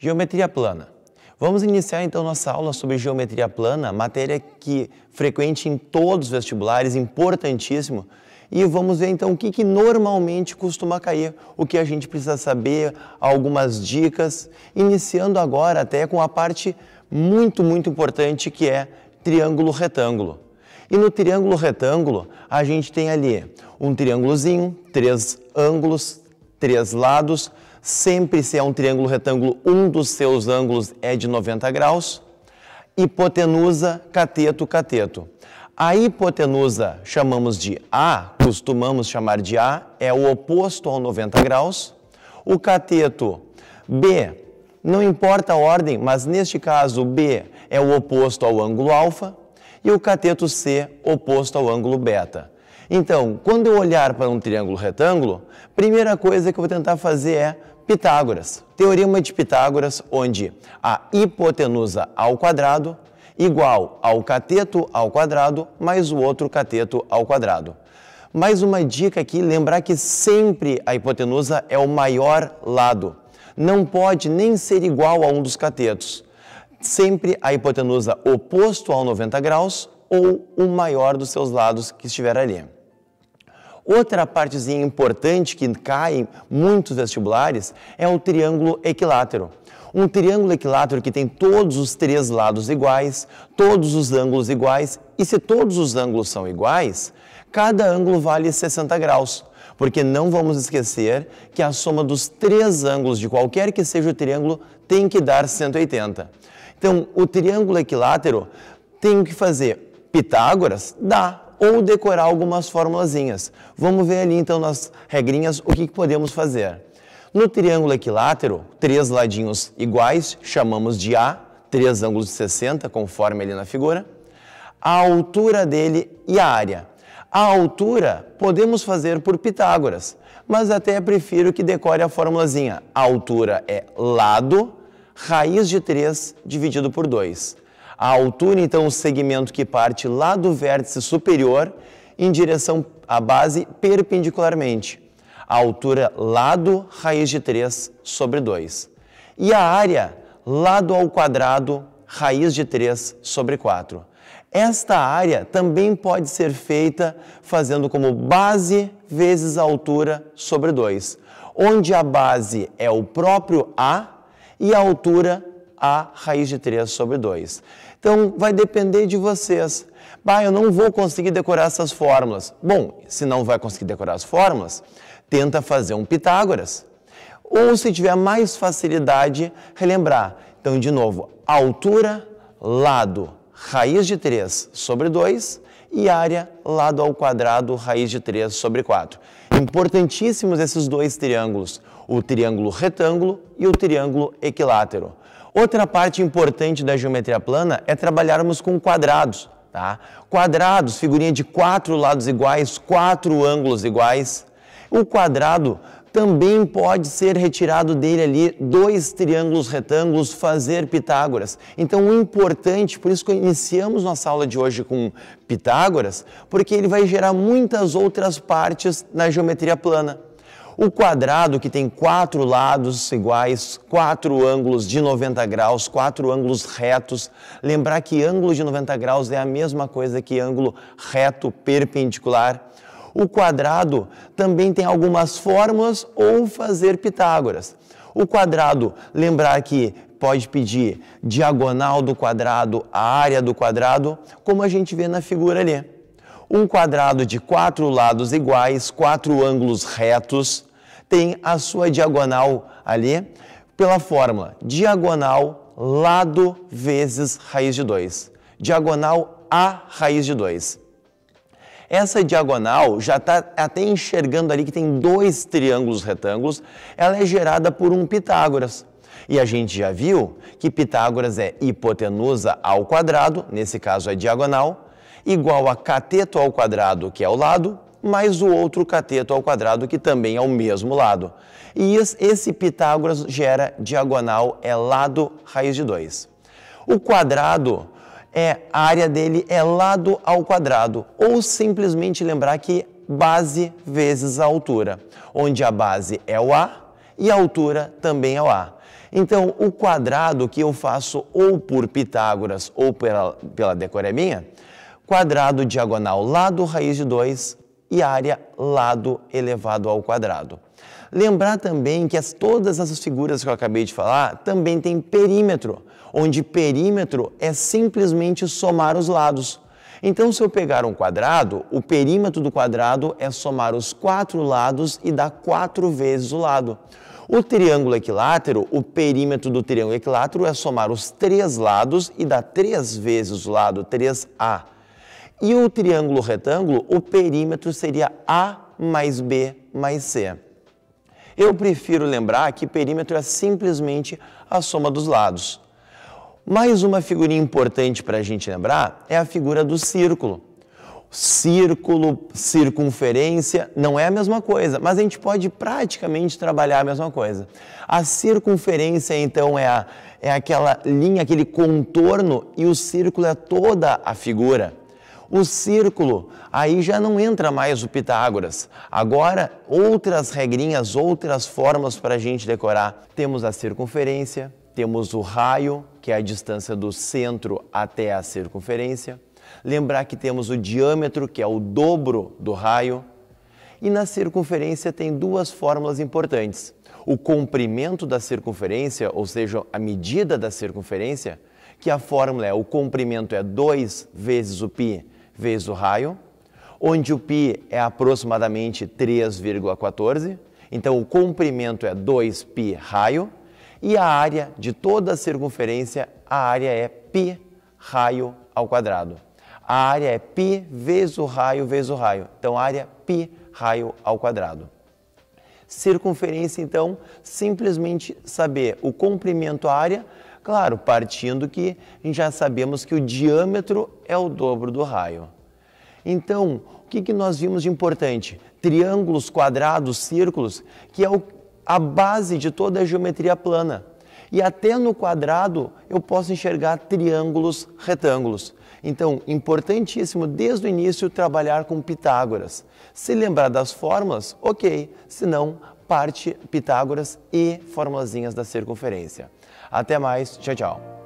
Geometria plana. Vamos iniciar então nossa aula sobre geometria plana, matéria que frequente em todos os vestibulares, importantíssimo. E vamos ver então o que, que normalmente costuma cair, o que a gente precisa saber, algumas dicas, iniciando agora até com a parte muito, muito importante que é triângulo retângulo. E no triângulo retângulo, a gente tem ali um triângulozinho, três ângulos, três lados. Sempre se é um triângulo retângulo, um dos seus ângulos é de 90 graus. Hipotenusa, cateto, cateto. A hipotenusa chamamos de A, costumamos chamar de A, é o oposto ao 90 graus. O cateto B não importa a ordem, mas neste caso B é o oposto ao ângulo alfa e o cateto C oposto ao ângulo beta. Então, quando eu olhar para um triângulo retângulo, primeira coisa que eu vou tentar fazer é Pitágoras. Teorema de Pitágoras, onde a hipotenusa ao quadrado igual ao cateto ao quadrado mais o outro cateto ao quadrado. Mais uma dica aqui, lembrar que sempre a hipotenusa é o maior lado não pode nem ser igual a um dos catetos. Sempre a hipotenusa oposto ao 90 graus ou o maior dos seus lados que estiver ali. Outra partezinha importante que cai em muitos vestibulares é o triângulo equilátero. Um triângulo equilátero que tem todos os três lados iguais, todos os ângulos iguais, e se todos os ângulos são iguais, cada ângulo vale 60 graus porque não vamos esquecer que a soma dos três ângulos de qualquer que seja o triângulo tem que dar 180. Então, o triângulo equilátero tem que fazer Pitágoras? Dá, ou decorar algumas formulazinhas. Vamos ver ali então nas regrinhas o que, que podemos fazer. No triângulo equilátero, três ladinhos iguais, chamamos de A, três ângulos de 60, conforme ali na figura, a altura dele e a área. A altura podemos fazer por Pitágoras, mas até prefiro que decore a formulazinha. A altura é lado, raiz de 3 dividido por 2. A altura, então, o segmento que parte lá do vértice superior em direção à base perpendicularmente. A altura lado raiz de 3 sobre 2. E a área lado ao quadrado raiz de 3 sobre 4. Esta área também pode ser feita fazendo como base vezes a altura sobre 2, onde a base é o próprio A e a altura A raiz de 3 sobre 2. Então, vai depender de vocês. Bah, eu não vou conseguir decorar essas fórmulas. Bom, se não vai conseguir decorar as fórmulas, tenta fazer um Pitágoras. Ou, se tiver mais facilidade, relembrar então, de novo, altura, lado, raiz de 3 sobre 2 e área, lado ao quadrado, raiz de 3 sobre 4. Importantíssimos esses dois triângulos, o triângulo retângulo e o triângulo equilátero. Outra parte importante da geometria plana é trabalharmos com quadrados. Tá? Quadrados, figurinha de quatro lados iguais, quatro ângulos iguais. O quadrado também pode ser retirado dele ali dois triângulos retângulos, fazer Pitágoras. Então, o importante, por isso que iniciamos nossa aula de hoje com Pitágoras, porque ele vai gerar muitas outras partes na geometria plana. O quadrado, que tem quatro lados iguais, quatro ângulos de 90 graus, quatro ângulos retos. Lembrar que ângulo de 90 graus é a mesma coisa que ângulo reto perpendicular. O quadrado também tem algumas fórmulas ou fazer Pitágoras. O quadrado, lembrar que pode pedir diagonal do quadrado, a área do quadrado, como a gente vê na figura ali. Um quadrado de quatro lados iguais, quatro ângulos retos, tem a sua diagonal ali pela fórmula diagonal lado vezes raiz de 2. Diagonal a raiz de 2. Essa diagonal já está até enxergando ali que tem dois triângulos retângulos, ela é gerada por um Pitágoras. E a gente já viu que Pitágoras é hipotenusa ao quadrado, nesse caso é diagonal, igual a cateto ao quadrado, que é o lado, mais o outro cateto ao quadrado, que também é o mesmo lado. E esse Pitágoras gera diagonal é lado raiz de 2. O quadrado é a área dele é lado ao quadrado, ou simplesmente lembrar que base vezes a altura, onde a base é o A e a altura também é o A. Então, o quadrado que eu faço ou por Pitágoras ou pela, pela minha quadrado diagonal lado raiz de 2 e área lado elevado ao quadrado. Lembrar também que as, todas essas figuras que eu acabei de falar também têm perímetro onde perímetro é simplesmente somar os lados. Então, se eu pegar um quadrado, o perímetro do quadrado é somar os quatro lados e dar quatro vezes o lado. O triângulo equilátero, o perímetro do triângulo equilátero é somar os três lados e dar três vezes o lado, 3A. E o triângulo retângulo, o perímetro seria A mais B mais C. Eu prefiro lembrar que perímetro é simplesmente a soma dos lados. Mais uma figurinha importante para a gente lembrar é a figura do círculo. Círculo, circunferência, não é a mesma coisa, mas a gente pode praticamente trabalhar a mesma coisa. A circunferência, então, é, a, é aquela linha, aquele contorno, e o círculo é toda a figura. O círculo, aí já não entra mais o Pitágoras. Agora, outras regrinhas, outras formas para a gente decorar. Temos a circunferência, temos o raio, que é a distância do centro até a circunferência. Lembrar que temos o diâmetro, que é o dobro do raio. E na circunferência tem duas fórmulas importantes. O comprimento da circunferência, ou seja, a medida da circunferência, que a fórmula é o comprimento é 2 vezes o π vezes o raio, onde o π é aproximadamente 3,14. Então, o comprimento é 2π raio e a área de toda a circunferência, a área é π raio ao quadrado. A área é π vezes o raio vezes o raio. Então, área π é raio ao quadrado. Circunferência, então, simplesmente saber o comprimento área, claro, partindo que já sabemos que o diâmetro é o dobro do raio. Então, o que, que nós vimos de importante? Triângulos, quadrados, círculos, que é o a base de toda a geometria plana. E até no quadrado eu posso enxergar triângulos, retângulos. Então, importantíssimo desde o início trabalhar com Pitágoras. Se lembrar das fórmulas, ok, se não, parte Pitágoras e formulazinhas da circunferência. Até mais, tchau, tchau.